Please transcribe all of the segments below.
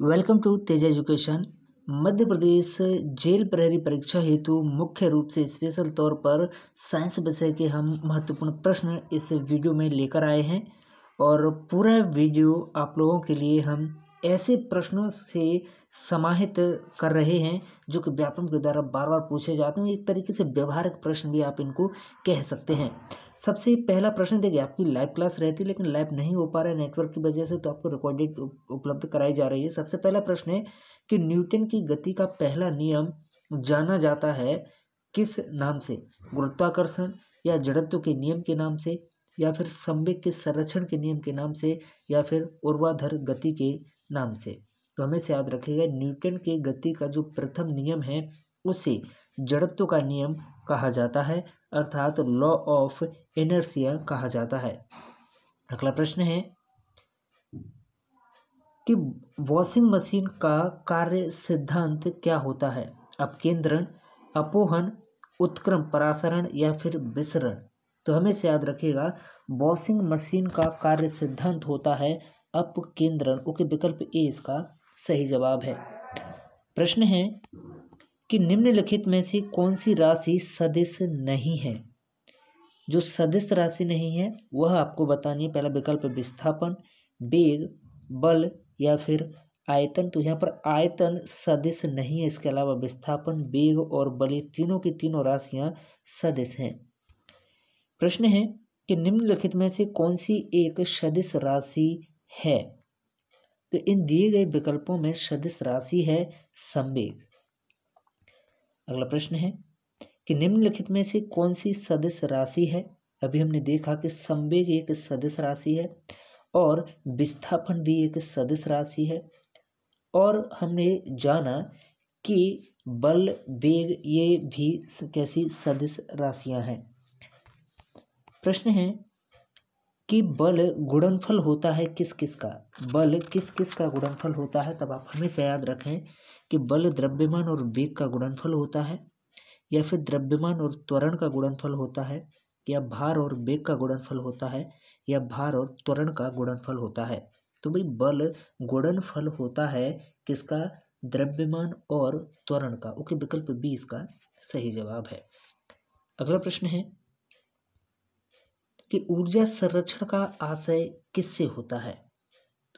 welcome to Tej education Madhya Pradesh जेल प्रहरी परीक्षा हेतु मुख्य रूप से स्पेशल तौर पर साइंस विषय के हम महत्वपूर्ण प्रश्न इस वीडियो में लेकर आए हैं और पूरा वीडियो आप लोगों के लिए हम ऐसे प्रश्नों से समाहित कर रहे हैं जो कि व्यापम के द्वारा बार बार पूछे जाते हैं एक तरीके से व्यवहारिक प्रश्न भी आप इनको कह सकते हैं सबसे पहला प्रश्न देखिए आपकी लाइव क्लास रहती है लेकिन लाइव नहीं हो पा रहा है नेटवर्क की वजह से तो आपको रिकॉर्डिंग उपलब्ध कराई जा रही है सबसे पहला प्रश्न है कि न्यूटन की गति का पहला नियम जाना जाता है किस नाम से गुरुत्वाकर्षण या जड़त्व के नियम के नाम से या फिर संवेक के संरक्षण के नियम के नाम से या फिर उर्वाधर गति के नाम से तो हमेशा याद रखेगा न्यूटन के गति का जो प्रथम नियम है उसे जड़त्व का नियम कहा जाता है अर्थात लॉ ऑफ एनर्सिया कहा जाता है अगला प्रश्न है कि वॉशिंग मशीन का कार्य सिद्धांत क्या होता है अपकेंद्रण अपोहन उत्क्रम परासरण या फिर विसरण तो हमें से याद रखेगा वॉशिंग मशीन का कार्य सिद्धांत होता है अपकेंद्रण ओके विकल्प ए इसका सही जवाब है प्रश्न है कि निम्नलिखित में से कौन सी राशि सदस्य नहीं है जो सदस्य राशि नहीं है वह आपको बतानी है पहला विकल्प विस्थापन वेग बल या फिर आयतन तो यहाँ पर आयतन सदस्य नहीं है इसके अलावा विस्थापन वेग और बल तीनों की तीनों राशियाँ सदस्य हैं प्रश्न है कि निम्नलिखित में से कौन सी एक सदस्य राशि है तो इन दिए गए विकल्पों में सदिश राशि है संवेग अगला प्रश्न है कि निम्नलिखित में से कौन सी सदिश राशि है अभी हमने देखा कि संवेग एक सदिश राशि है और विस्थापन भी एक सदिश राशि है और हमने जाना कि बल वेग ये भी कैसी सदिश राशियां हैं प्रश्न है कि बल गुणनफल होता है किस किस का बल किस किस का गुणनफल होता है तब आप हमेशा याद रखें कि बल द्रव्यमान और वेग का गुणनफल होता है या फिर द्रव्यमान और त्वरण का गुणनफल होता है या भार और वेग का गुणनफल होता है या भार और त्वरण का गुणनफल होता है तो भाई बल गुणनफल होता है किसका द्रव्यमान और त्वरण का ओके विकल्प बी इसका सही जवाब है अगला प्रश्न है कि ऊर्जा संरक्षण का आशय किससे होता है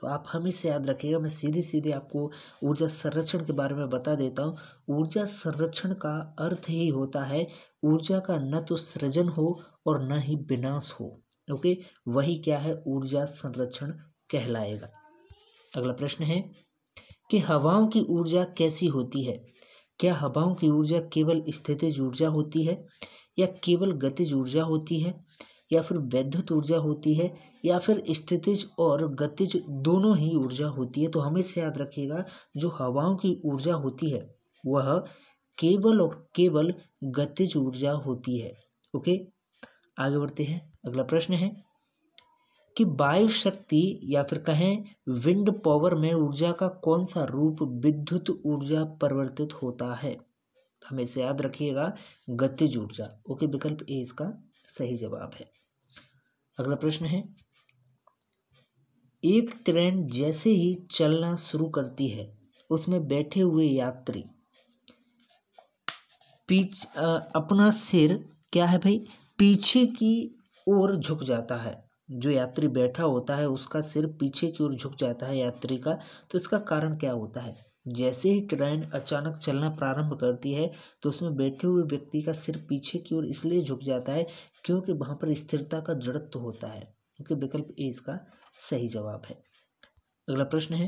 तो आप हमेशा याद रखिएगा मैं सीधे सीधे आपको ऊर्जा संरक्षण के बारे में बता देता हूँ ऊर्जा संरक्षण का अर्थ ही होता है ऊर्जा का न तो सृजन हो और न ही विनाश हो ओके वही क्या है ऊर्जा संरक्षण कहलाएगा अगला प्रश्न है कि हवाओं की ऊर्जा कैसी होती है क्या हवाओं की ऊर्जा केवल स्थितिज ऊर्जा होती है या केवल गतिज ऊर्जा होती है या फिर वैद्युत ऊर्जा होती है या फिर स्थितिज और गतिज दोनों ही ऊर्जा होती है तो हमें से याद रखिएगा जो हवाओं की ऊर्जा होती है वह केवल और केवल गतिज ऊर्जा होती है ओके आगे बढ़ते हैं अगला प्रश्न है कि वायु शक्ति या फिर कहें विंड पावर में ऊर्जा का कौन सा रूप विद्युत ऊर्जा परिवर्तित होता है तो हमें से याद रखिएगा गतिज ऊर्जा ओके विकल्प ए इसका सही जवाब है अगला प्रश्न है एक ट्रेन जैसे ही चलना शुरू करती है उसमें बैठे हुए यात्री पीछ आ, अपना सिर क्या है भाई पीछे की ओर झुक जाता है जो यात्री बैठा होता है उसका सिर पीछे की ओर झुक जाता है यात्री का तो इसका कारण क्या होता है जैसे ही ट्रेन अचानक चलना प्रारंभ करती है तो उसमें बैठे हुए व्यक्ति का सिर पीछे की ओर इसलिए झुक जाता है क्योंकि वहाँ पर स्थिरता का जड़त्व होता है क्योंकि विकल्प ए इसका सही जवाब है अगला प्रश्न है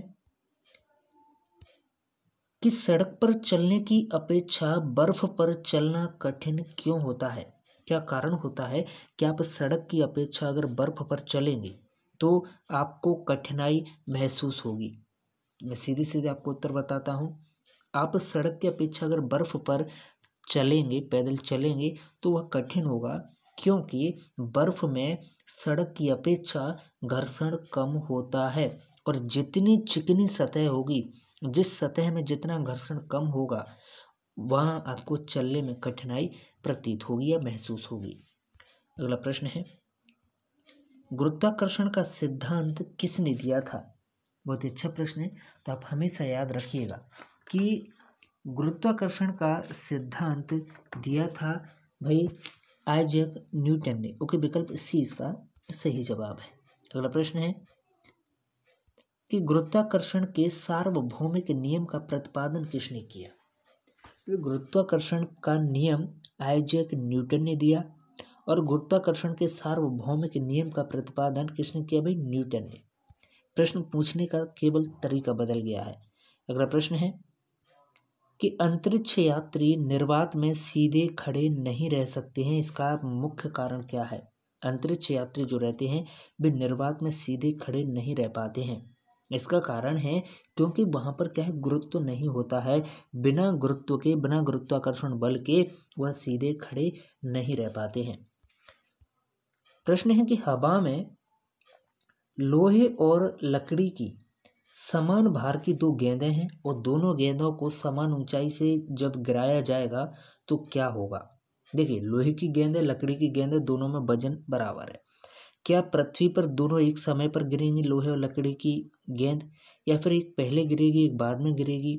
कि सड़क पर चलने की अपेक्षा बर्फ पर चलना कठिन क्यों होता है क्या कारण होता है कि आप सड़क की अपेक्षा अगर बर्फ पर चलेंगे तो आपको कठिनाई महसूस होगी मैं सीधे सीधे आपको उत्तर बताता हूँ आप सड़क की अपेक्षा अगर बर्फ़ पर चलेंगे पैदल चलेंगे तो वह कठिन होगा क्योंकि बर्फ़ में सड़क की अपेक्षा घर्षण कम होता है और जितनी चिकनी सतह होगी जिस सतह में जितना घर्षण कम होगा वहाँ आपको चलने में कठिनाई प्रतीत होगी या महसूस होगी अगला प्रश्न है गुरुत्वाकर्षण का सिद्धांत किसने दिया था बहुत ही अच्छा प्रश्न है तो आप हमेशा याद रखिएगा कि गुरुत्वाकर्षण का सिद्धांत दिया था भाई आइजक न्यूटन ने ओके विकल्प सी इसका सही जवाब है अगला प्रश्न है कि गुरुत्वाकर्षण के सार्वभौमिक नियम का प्रतिपादन किसने किया तो गुरुत्वाकर्षण का नियम आइजक न्यूटन ने दिया और गुरुत्वाकर्षण के सार्वभौमिक नियम का प्रतिपादन किसने किया भाई न्यूटन ने प्रश्न पूछने का केवल तरीका बदल गया है अगला प्रश्न है कि अंतरिक्ष यात्री निर्वात में सीधे खड़े नहीं रह सकते हैं इसका मुख्य कारण क्या है अंतरिक्ष यात्री जो रहते हैं वे निर्वात में सीधे खड़े नहीं रह पाते हैं इसका कारण है क्योंकि वहाँ पर क्या है गुरुत्व तो नहीं होता है बिना गुरुत्व के बिना गुरुत्वाकर्षण बल के वह सीधे खड़े नहीं रह पाते हैं प्रश्न है कि हवा में लोहे और लकड़ी की समान भार की दो गेंदें हैं और दोनों गेंदों को समान ऊंचाई से जब गिराया जाएगा तो क्या होगा देखिए लोहे की गेंदें लकड़ी की गेंदें दोनों में वजन बराबर है क्या पृथ्वी पर दोनों एक समय पर गिरेंगी लोहे और लकड़ी की गेंद या फिर एक पहले गिरेगी एक बाद में गिरेगी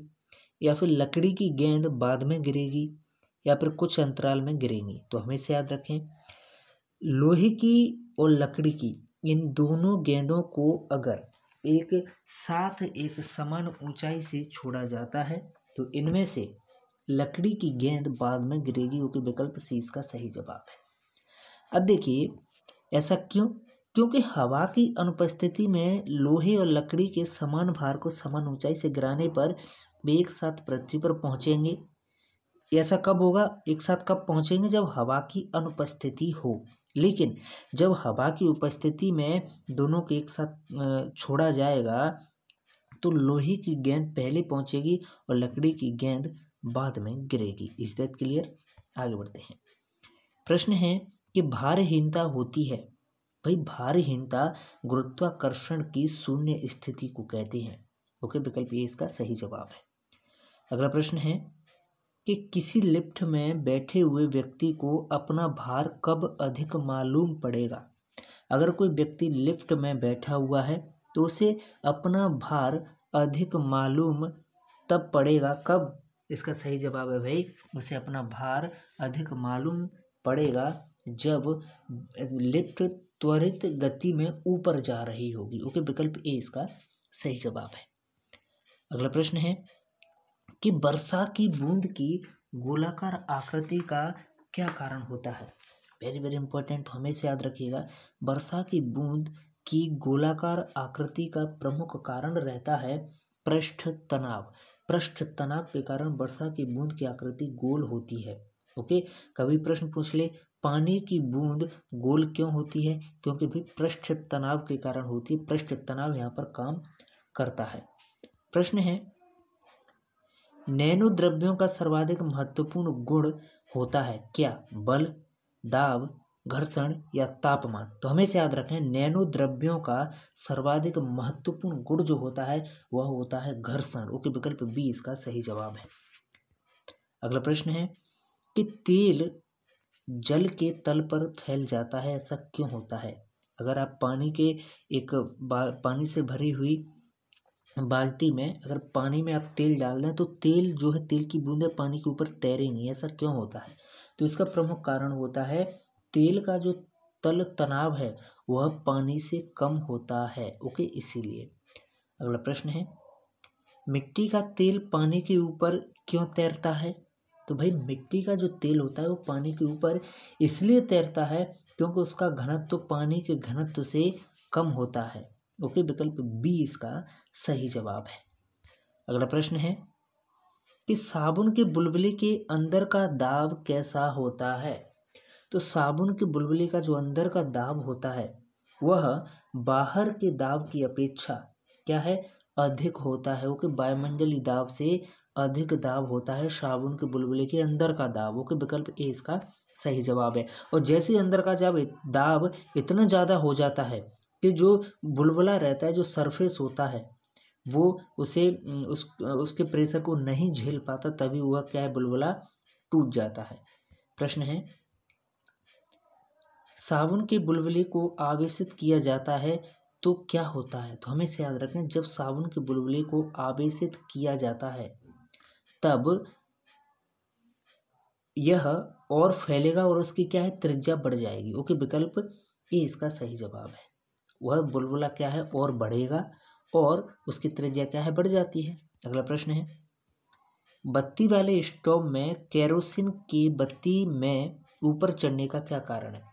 या फिर लकड़ी की गेंद बाद में गिरेगी या फिर कुछ अंतराल में गिरेंगी तो हमें से याद रखें लोहे की और लकड़ी की इन दोनों गेंदों को अगर एक साथ एक समान ऊंचाई से छोड़ा जाता है तो इनमें से लकड़ी की गेंद बाद में गिरेगी क्योंकि विकल्प सी इसका सही जवाब है अब देखिए ऐसा क्यों क्योंकि हवा की अनुपस्थिति में लोहे और लकड़ी के समान भार को समान ऊंचाई से गिराने पर वे एक साथ पृथ्वी पर पहुंचेंगे ऐसा कब होगा एक साथ कब पहुंचेंगे जब हवा की अनुपस्थिति हो लेकिन जब हवा की उपस्थिति में दोनों को एक साथ छोड़ा जाएगा तो लोहे की गेंद पहले पहुंचेगी और लकड़ी की गेंद बाद में गिरेगी इस तक क्लियर आगे बढ़ते हैं प्रश्न है कि भारहीनता होती है भाई भारहीनता गुरुत्वाकर्षण की शून्य स्थिति को कहते हैं ओके विकल्प ये इसका सही जवाब है अगला प्रश्न है कि किसी लिफ्ट में बैठे हुए व्यक्ति को अपना भार कब अधिक मालूम पड़ेगा अगर कोई व्यक्ति लिफ्ट में बैठा हुआ है तो उसे अपना भार अधिक मालूम तब पड़ेगा कब इसका सही जवाब है भाई उसे अपना भार अधिक मालूम पड़ेगा जब लिफ्ट त्वरित गति में ऊपर जा रही होगी ओके विकल्प ए इसका सही जवाब है अगला प्रश्न है कि वर्षा की बूंद की गोलाकार आकृति का क्या कारण होता है वेरी वेरी इंपॉर्टेंट हमेशा याद रखिएगा वर्षा की बूंद की गोलाकार आकृति का प्रमुख कारण रहता है पृष्ठ तनाव पृष्ठ तनाव के कारण वर्षा की बूंद की आकृति गोल होती है ओके कभी प्रश्न पूछ ले पानी की बूंद गोल क्यों होती है क्योंकि भी पृष्ठ तनाव के कारण होती है पृष्ठ तनाव यहाँ पर काम करता है प्रश्न है नैनो द्रव्यों का सर्वाधिक महत्वपूर्ण गुण होता है क्या बल दाब घर्षण या तापमान तो हमेशा याद रखें नैनो द्रव्यों का सर्वाधिक महत्वपूर्ण गुण जो होता है वह होता है घर्षण ओके विकल्प बी इसका सही जवाब है अगला प्रश्न है कि तेल जल के तल पर फैल जाता है ऐसा क्यों होता है अगर आप पानी के एक पानी से भरी हुई बाल्टी में अगर पानी में आप तेल डाल दें तो तेल जो है तेल की बूंदें पानी के ऊपर तैरेंगी ऐसा क्यों होता है तो इसका प्रमुख कारण होता है तेल का जो तल तनाव है वह पानी से कम होता है ओके इसीलिए अगला प्रश्न है मिट्टी का तेल पानी के ऊपर क्यों तैरता है तो भाई मिट्टी का जो तेल होता है वो पानी के ऊपर इसलिए तैरता है क्योंकि उसका घनत्व तो पानी के घनत्व तो से कम होता है ओके विकल्प बी इसका सही जवाब है अगला प्रश्न है कि साबुन के बुलबुले के अंदर का दाब कैसा होता है तो साबुन के बुलबुले का जो अंदर का दाब होता है वह बाहर के दाब की अपेक्षा क्या है अधिक होता है ओके वायुमंडली दाब से अधिक दाब होता है साबुन के बुलबुले के अंदर का दाब ओके विकल्प ए इसका सही जवाब है और जैसे अंदर का जब दाब इतना ज़्यादा हो जाता है कि जो बुलबुला रहता है जो सरफेस होता है वो उसे उस उसके प्रेशर को नहीं झेल पाता तभी वह क्या है बुलबुला टूट जाता है प्रश्न है साबुन के बुलबुले को आवेशित किया जाता है तो क्या होता है तो हमें याद रखें जब साबुन के बुलबुले को आवेशित किया जाता है तब यह और फैलेगा और उसकी क्या है त्रिज्या बढ़ जाएगी ओके विकल्प ये इसका सही जवाब है वह बुलबुला क्या है और बढ़ेगा और उसकी त्रिज्या क्या है बढ़ जाती है अगला प्रश्न है बत्ती वाले स्टोव में केरोसिन की बत्ती में ऊपर चढ़ने का क्या कारण है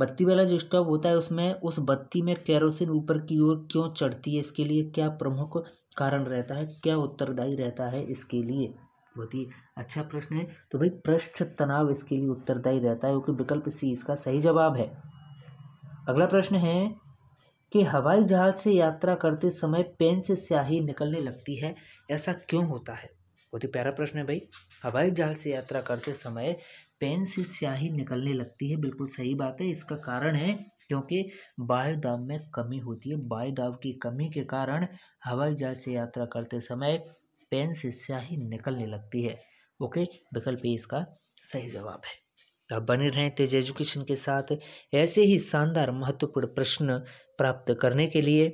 बत्ती वाला जो स्टोव होता है उसमें उस बत्ती में केरोसिन ऊपर की ओर क्यों चढ़ती है इसके लिए क्या प्रमुख कारण रहता है क्या उत्तरदायी रहता है इसके लिए बहुत ही अच्छा प्रश्न है तो भाई पृष्ठ तनाव इसके लिए उत्तरदायी रहता है क्योंकि विकल्प सी इसका सही जवाब है अगला प्रश्न है कि हवाई जहाज से यात्रा करते समय पेन से स्याही निकलने लगती है ऐसा क्यों होता है बहुत ही प्यारा प्रश्न है भाई हवाई जहाज से यात्रा करते समय पेन से स्याही निकलने लगती है बिल्कुल सही बात है इसका कारण है क्योंकि वायु दाब में कमी होती है वायु दाब की कमी के कारण हवाई जहाज से यात्रा करते समय पेन से स्याही निकलने लगती है ओके विकल्प ए इसका सही जवाब है आप बने रहें तेज एजुकेशन के साथ ऐसे ही शानदार महत्वपूर्ण प्रश्न प्राप्त करने के लिए